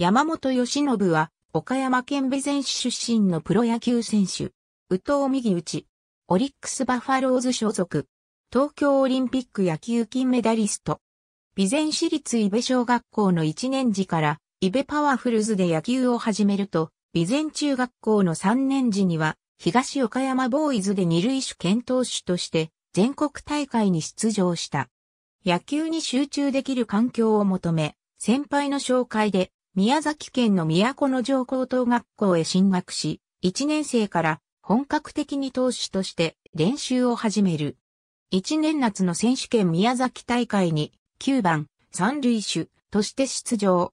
山本義信は、岡山県備前市出身のプロ野球選手。宇藤右打オリックスバファローズ所属。東京オリンピック野球金メダリスト。備前市立伊部小学校の1年時から、伊部パワフルズで野球を始めると、備前中学校の3年時には、東岡山ボーイズで二塁手兼投手として、全国大会に出場した。野球に集中できる環境を求め、先輩の紹介で宮崎県の都城高等学校へ進学し、1年生から本格的に投手として練習を始める。1年夏の選手権宮崎大会に9番三塁手として出場。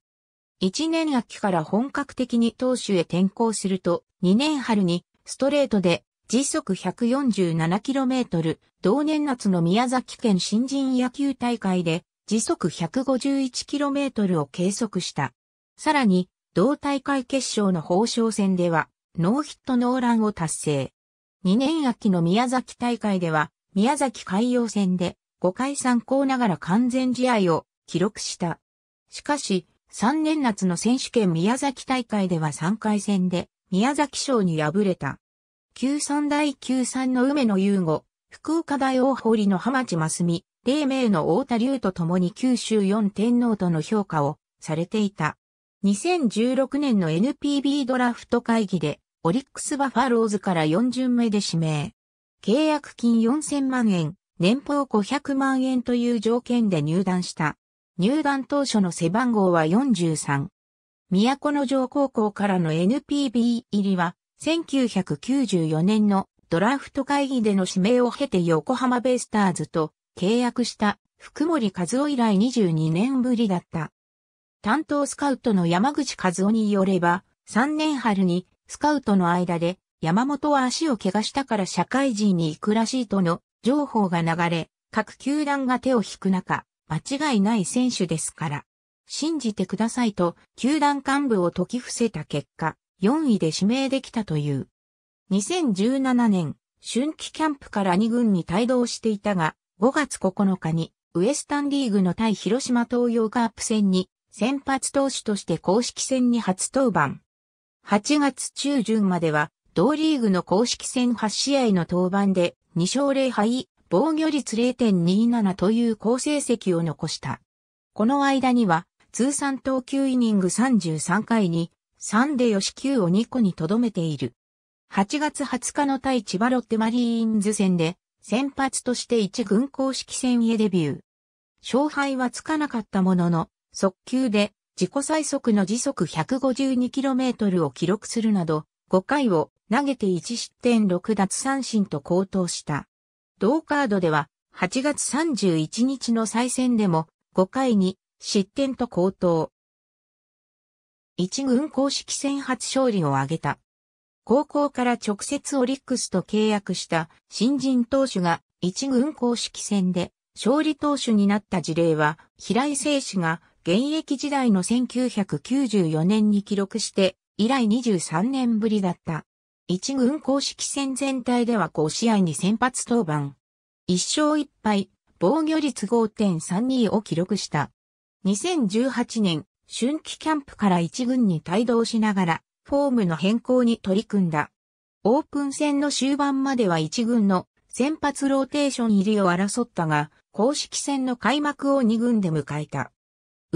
1年秋から本格的に投手へ転向すると、2年春にストレートで時速 147km、同年夏の宮崎県新人野球大会で時速 151km を計測した。さらに、同大会決勝の報奨戦では、ノーヒットノーランを達成。2年秋の宮崎大会では、宮崎海洋戦で5回参考ながら完全試合を記録した。しかし、3年夏の選手権宮崎大会では3回戦で宮崎賞に敗れた。93大93の梅野優吾、福岡大大堀の浜地真美、黎明の太田龍と共に九州四天皇との評価をされていた。2016年の NPB ドラフト会議で、オリックスバファローズから4巡目で指名。契約金4000万円、年俸500万円という条件で入団した。入団当初の背番号は43。都の城高校からの NPB 入りは、1994年のドラフト会議での指名を経て横浜ベイスターズと契約した福森和夫以来22年ぶりだった。担当スカウトの山口和夫によれば、3年春にスカウトの間で山本は足を怪我したから社会人に行くらしいとの情報が流れ、各球団が手を引く中、間違いない選手ですから。信じてくださいと、球団幹部を解き伏せた結果、4位で指名できたという。2017年、春季キャンプから2軍に帯同していたが、5月9日に、ウエスタンリーグの対広島東洋カープ戦に先発投手として公式戦に初登板。8月中旬までは、同リーグの公式戦8試合の登板で、2勝0敗、防御率0.27という好成績を残した。この間には、通算投球イニング33回に、3で吉球を2個に留めている。8月20日の対千葉ロッテマリーンズ戦で、先発として一軍公式戦へデビュー。勝敗はつかなかったものの、速球で自己最速の時速 152km を記録するなど、5回を投げて1失点6奪三振と高騰した。同カードでは、8月31日の再戦でも、5回に失点と高騰。一軍公式戦初勝利を挙げた。高校から直接オリックスと契約した新人投手が一軍公式戦で勝利投手になった事例は、平井誠氏が現役時代の1994年に記録して、以来23年ぶりだった。一軍公式戦全体では5試合に先発登板。1勝1敗、防御率5.32を記録した。2018年、春季キャンプから一軍に帯同しながら、フォームの変更に取り組んだ。オープン戦の終盤までは一軍の先発ローテーション入りを争ったが、公式戦の開幕を二軍で迎えた。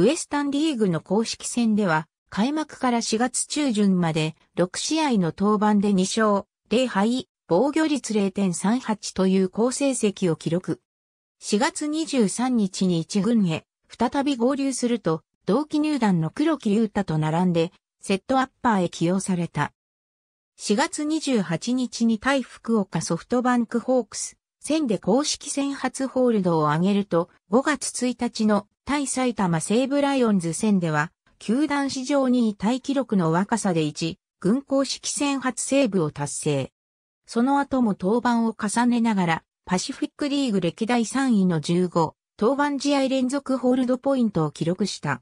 ウエスタンリーグの公式戦では、開幕から4月中旬まで6試合の登板で2勝、0敗、防御率0.38という好成績を記録。4月23日に一軍へ再び合流すると、同期入団の黒木隆太と並んで、セットアッパーへ起用された。4月28日に対福岡ソフトバンクホークス、戦で公式戦初ホールドを挙げると、5月1日の対埼玉西武ライオンズ戦では、球団史上2位タイ記録の若さで1、軍公式戦初セーブを達成。その後も登板を重ねながら、パシフィックリーグ歴代3位の15、登板試合連続ホールドポイントを記録した。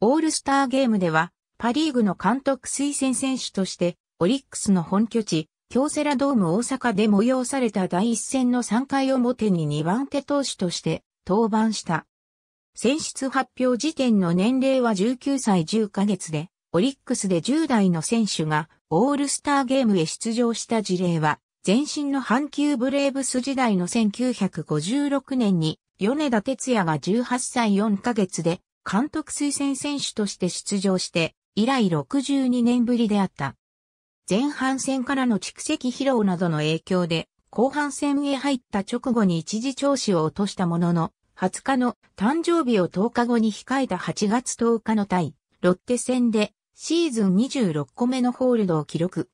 オールスターゲームでは、パリーグの監督推薦選手として、オリックスの本拠地、京セラドーム大阪で催された第一戦の3回表に2番手投手として登板した。選出発表時点の年齢は19歳10ヶ月で、オリックスで10代の選手がオールスターゲームへ出場した事例は、前身の阪急ブレーブス時代の1956年に、米田哲也が18歳4ヶ月で、監督推薦選手として出場して、以来62年ぶりであった。前半戦からの蓄積疲労などの影響で、後半戦へ入った直後に一時調子を落としたものの、20日の誕生日を10日後に控えた8月10日の対、ロッテ戦でシーズン26個目のホールドを記録。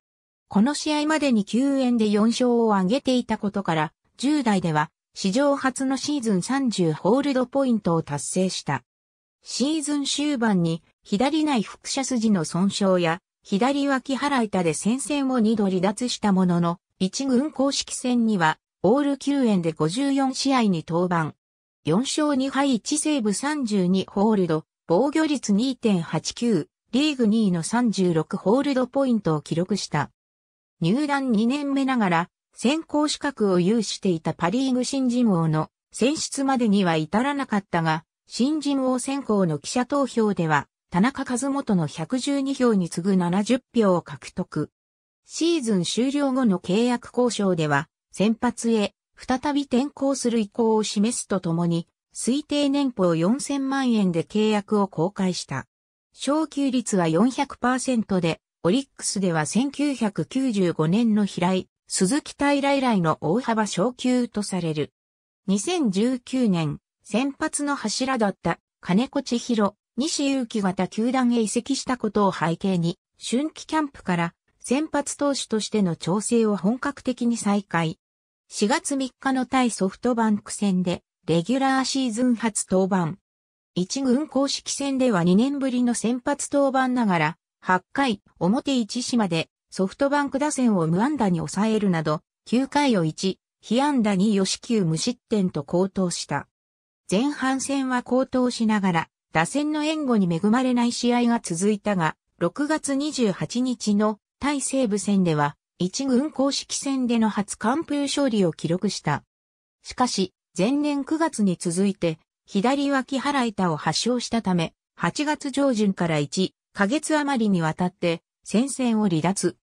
この試合までに9円で4勝を挙げていたことから、10代では史上初のシーズン30ホールドポイントを達成した。シーズン終盤に左内腹射筋の損傷や左脇腹板で戦線を2度離脱したものの、1軍公式戦にはオール9円で54試合に登板。4勝2敗1セーブ32ホールド、防御率2.89、リーグ2位の36ホールドポイントを記録した。入団2年目ながら、選考資格を有していたパリーグ新人王の選出までには至らなかったが、新人王選考の記者投票では、田中和元の112票に次ぐ70票を獲得。シーズン終了後の契約交渉では、先発へ再び転校する意向を示すとともに、推定年俸4000万円で契約を公開した。昇給率は400%で、オリックスでは1995年の平井、鈴木平以来の大幅昇給とされる。2019年、先発の柱だった金子千尋、西勇気型球団へ移籍したことを背景に、春季キャンプから先発投手としての調整を本格的に再開。4月3日の対ソフトバンク戦で、レギュラーシーズン初登板。一軍公式戦では2年ぶりの先発登板ながら、8回表1島でソフトバンク打線を無安打に抑えるなど、9回を1、被安打2、吉球無失点と高騰した。前半戦は高騰しながら、打線の援護に恵まれない試合が続いたが、6月28日の対西武戦では、一軍公式戦での初完封勝利を記録した。しかし、前年9月に続いて、左脇腹板を発症したため、8月上旬から1ヶ月余りにわたって、戦線を離脱。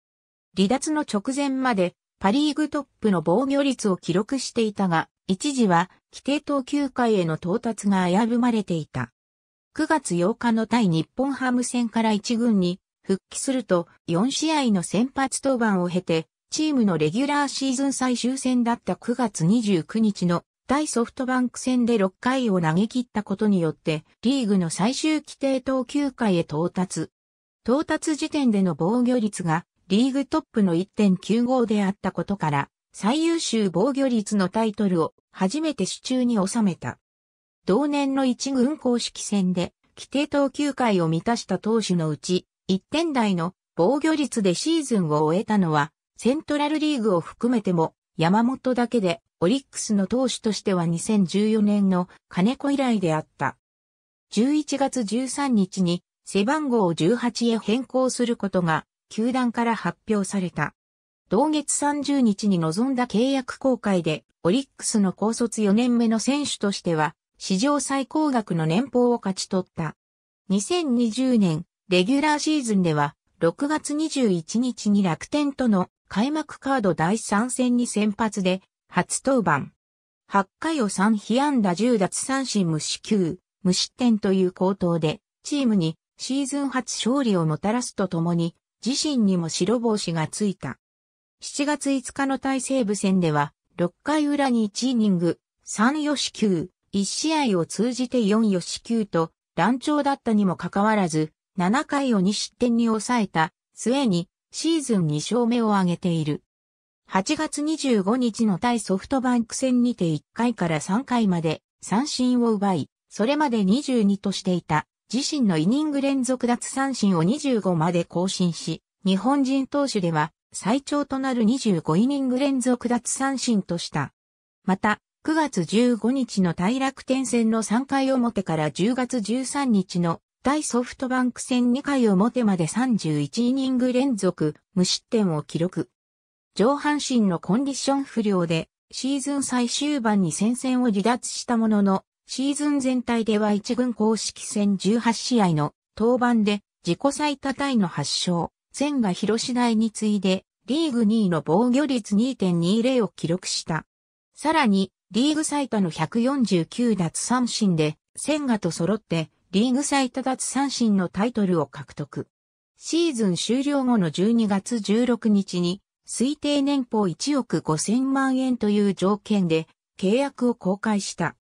離脱の直前まで、パリーグトップの防御率を記録していたが、一時は、規定投球回への到達が危ぶまれていた。9月8日の対日本ハム戦から1軍に復帰すると4試合の先発登板を経て、チームのレギュラーシーズン最終戦だった9月29日の対ソフトバンク戦で6回を投げ切ったことによって、リーグの最終規定投球回へ到達。到達時点での防御率がリーグトップの1.95であったことから、最優秀防御率のタイトルを初めて手中に収めた。同年の一軍公式戦で規定投球回を満たした投手のうち1点台の防御率でシーズンを終えたのは、セントラルリーグを含めても、山本だけで、オリックスの投手としては2014年の金子以来であった。11月13日に背番号を18へ変更することが球団から発表された。同月30日に臨んだ契約公開でオリックスの高卒4年目の選手としては史上最高額の年俸を勝ち取った。2020年レギュラーシーズンでは、6月21日に楽天との開幕カード第3戦に先発で、初登板。8回を3被安打10奪三振無四球、無失点という高騰で、チームにシーズン初勝利をもたらすとともに、自身にも白星がついた。7月5日の対西部戦では、6回裏に1イニング、3よ死球、1試合を通じて4よ死球と、乱調だったにもかかわらず、7回を2失点に抑えた末にシーズン2勝目を挙げている。8月25日の対ソフトバンク戦にて1回から3回まで三振を奪い、それまで22としていた自身のイニング連続奪三振を25まで更新し、日本人投手では最長となる25イニング連続奪三振とした。また、9月15日の対楽天戦の3回表から10月13日の対ソフトバンク戦2回表まで31イニング連続無失点を記録。上半身のコンディション不良でシーズン最終盤に戦線を離脱したものの、シーズン全体では1軍公式戦18試合の登板で自己最多タイの発勝、千賀広次第に次いでリーグ2位の防御率2.20を記録した。さらに、リーグ最多の149奪三振で、千賀と揃ってリーグ最多奪三振のタイトルを獲得。シーズン終了後の12月16日に、推定年俸1億5000万円という条件で契約を公開した。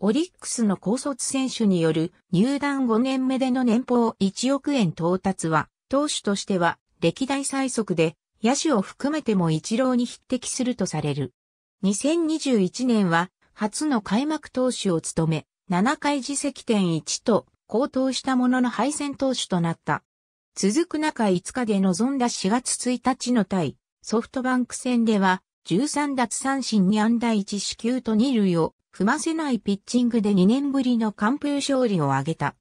オリックスの高卒選手による入団5年目での年俸1億円到達は、投手としては歴代最速で、野手を含めても一郎に匹敵するとされる。2021年は初の開幕投手を務め、7回自責点1と高騰したものの敗戦投手となった。続く中5日で臨んだ4月1日の対ソフトバンク戦では13奪三振に安打1四球と2塁を踏ませないピッチングで2年ぶりの完封勝利を挙げた。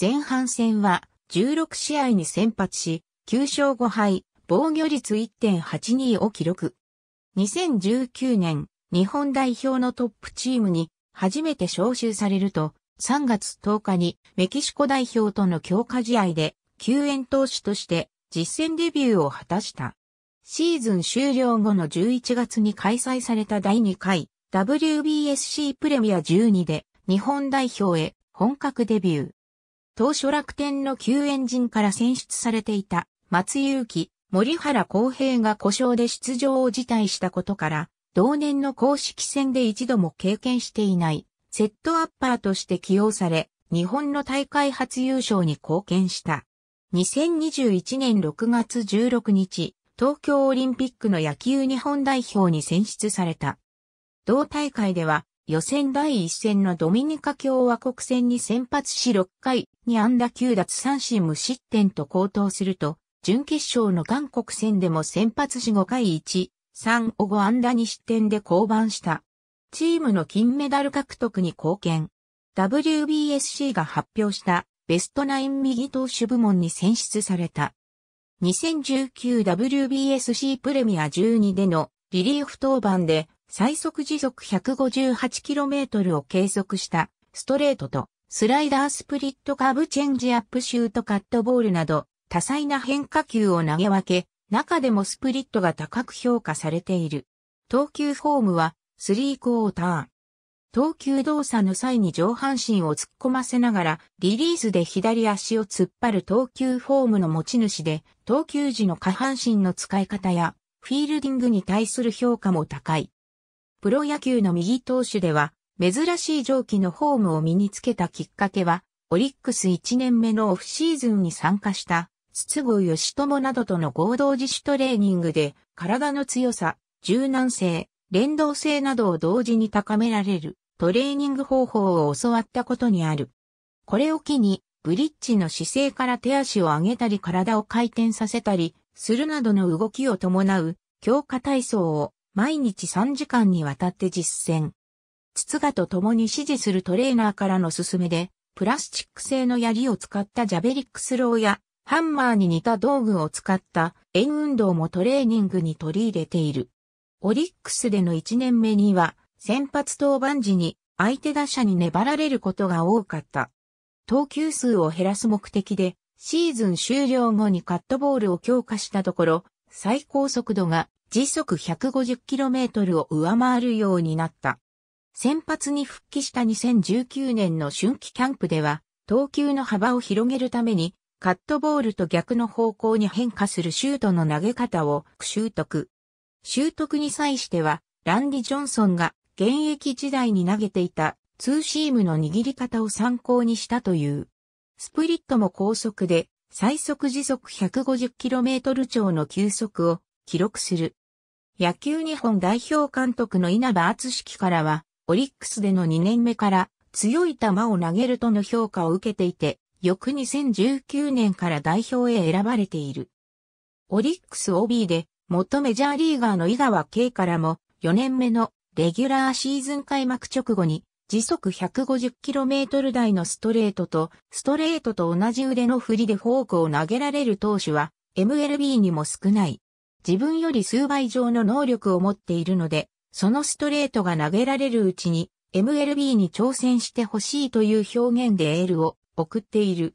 前半戦は16試合に先発し、9勝5敗、防御率1.82を記録。2019年、日本代表のトップチームに初めて招集されると、3月10日にメキシコ代表との強化試合で救援投手として実戦デビューを果たした。シーズン終了後の11月に開催された第2回 WBSC プレミア12で日本代表へ本格デビュー。当初楽天の救援陣から選出されていた松勇樹、森原公平が故障で出場を辞退したことから同年の公式戦で一度も経験していない、セットアッパーとして起用され、日本の大会初優勝に貢献した。2021年6月16日、東京オリンピックの野球日本代表に選出された。同大会では、予選第1戦のドミニカ共和国戦に先発し6回に安打9奪三振無失点と高騰すると、準決勝の韓国戦でも先発し5回1 3を5安打2失点で降板した。チームの金メダル獲得に貢献。WBSC が発表したベストナイン右投手部門に選出された。2019WBSC プレミア12でのリリーフ登板で最速時速 158km を計測したストレートとスライダースプリットカーブチェンジアップシュートカットボールなど多彩な変化球を投げ分け中でもスプリットが高く評価されている。投球フォームはスリークォーター。投球動作の際に上半身を突っ込ませながらリリースで左足を突っ張る投球フォームの持ち主で投球時の下半身の使い方やフィールディングに対する評価も高い。プロ野球の右投手では珍しい上記のフォームを身につけたきっかけはオリックス1年目のオフシーズンに参加した筒香義友などとの合同自主トレーニングで、体の強さ、柔軟性、連動性などを同時に高められるトレーニング方法を教わったことにある。これを機に、ブリッジの姿勢から手足を上げたり体を回転させたりするなどの動きを伴う強化体操を毎日3時間にわたって実践。筒香と共に指示するトレーナーからの勧めで、プラスチック製の槍を使ったジャベリックスローやハンマーに似た道具を使った円運動もトレーニングに取り入れている。オリックスでの1年目には先発登板時に相手打者に粘られることが多かった。投球数を減らす目的でシーズン終了後にカットボールを強化したところ最高速度が時速 150km を上回るようになった。先発に復帰した2019年の春季キャンプでは投球の幅を広げるためにカットボールと逆の方向に変化するシュートの投げ方を習得。習得に際しては、ランディ・ジョンソンが現役時代に投げていたツーシームの握り方を参考にしたという。スプリットも高速で最速時速 150km 超の球速を記録する。野球日本代表監督の稲葉厚樹からは、オリックスでの2年目から強い球を投げるとの評価を受けていて、翌2019年から代表へ選ばれている。オリックス OB で、元メジャーリーガーの井川圭からも、4年目のレギュラーシーズン開幕直後に、時速 150km 台のストレートと、ストレートと同じ腕の振りでフォークを投げられる投手は、MLB にも少ない。自分より数倍以上の能力を持っているので、そのストレートが投げられるうちに、MLB に挑戦してほしいという表現でエールを送っている。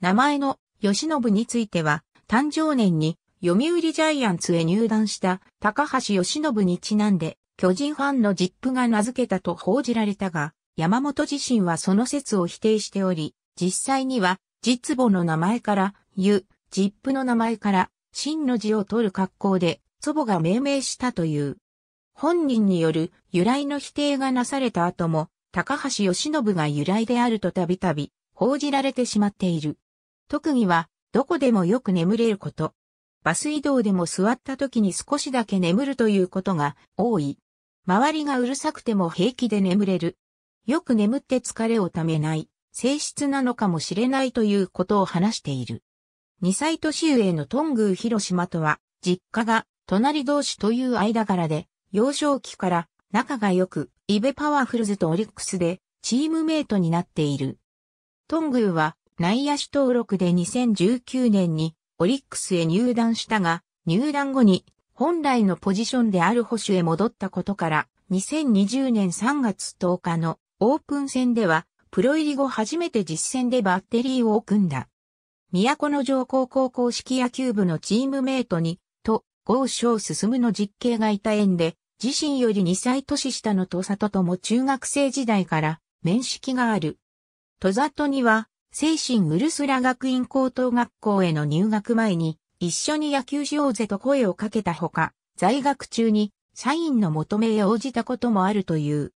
名前の吉信については、誕生年に読売ジャイアンツへ入団した高橋義信にちなんで、巨人ファンのジップが名付けたと報じられたが、山本自身はその説を否定しており、実際には、実母の名前から、ゆ、ジップの名前から、真の字を取る格好で、祖母が命名したという。本人による由来の否定がなされた後も、高橋義信が由来であるとたびたび報じられてしまっている。特技は、どこでもよく眠れること。バス移動でも座った時に少しだけ眠るということが多い。周りがうるさくても平気で眠れる。よく眠って疲れをためない性質なのかもしれないということを話している。2歳年上のトングー広島とは、実家が隣同士という間柄で、幼少期から仲が良く、イベパワフルズとオリックスでチームメイトになっている。トングーは内野手登録で2019年にオリックスへ入団したが、入団後に本来のポジションである保守へ戻ったことから、2020年3月10日のオープン戦では、プロ入り後初めて実戦でバッテリーを組んだ。都の上高校公式野球部のチームメイトに、と、豪唱進むの実刑がいた縁で、自身より2歳年下の土里とも中学生時代から面識がある。戸里には、精神ウルスラ学院高等学校への入学前に、一緒に野球しようぜと声をかけたほか、在学中に、社員の求めへ応じたこともあるという。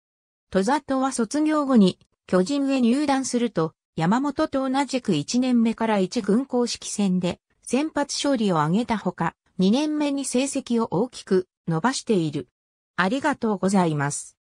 戸里は卒業後に、巨人へ入団すると、山本と同じく1年目から1軍公式戦で、先発勝利を挙げたほか、2年目に成績を大きく伸ばしている。ありがとうございます。